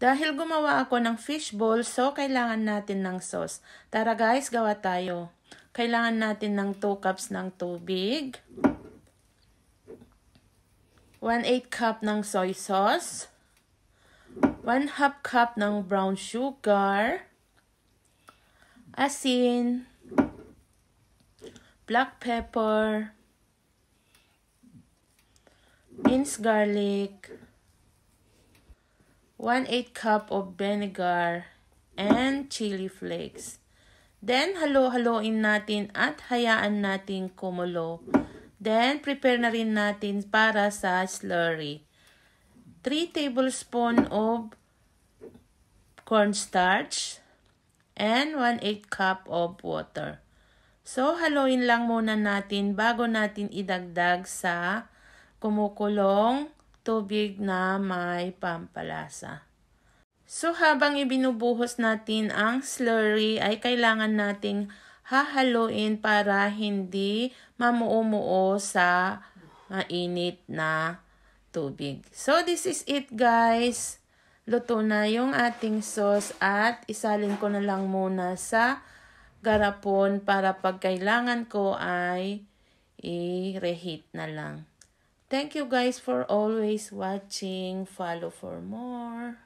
Dahil gumawa ako ng fishball, so kailangan natin ng sauce. Tara guys, gawa tayo. Kailangan natin ng 2 cups ng tubig. 1-8 cup ng soy sauce. 1 2 cup ng brown sugar. Asin. Black pepper. Minced garlic 1-8 cup of vinegar, and chili flakes. Then, halo-haloin natin at hayaan natin kumulo. Then, prepare na rin natin para sa slurry. 3 tablespoon of cornstarch and 1-8 cup of water. So, haluin lang muna natin bago natin idagdag sa kumukulong tubig na may pampalasa. So habang ibinubuhos natin ang slurry ay kailangan nating hahaluin para hindi mamuumuo sa mainit na tubig. So this is it guys. Luto na yung ating sauce at isalin ko na lang muna sa garapon para pag kailangan ko ay i-reheat na lang. Thank you guys for always watching. Follow for more.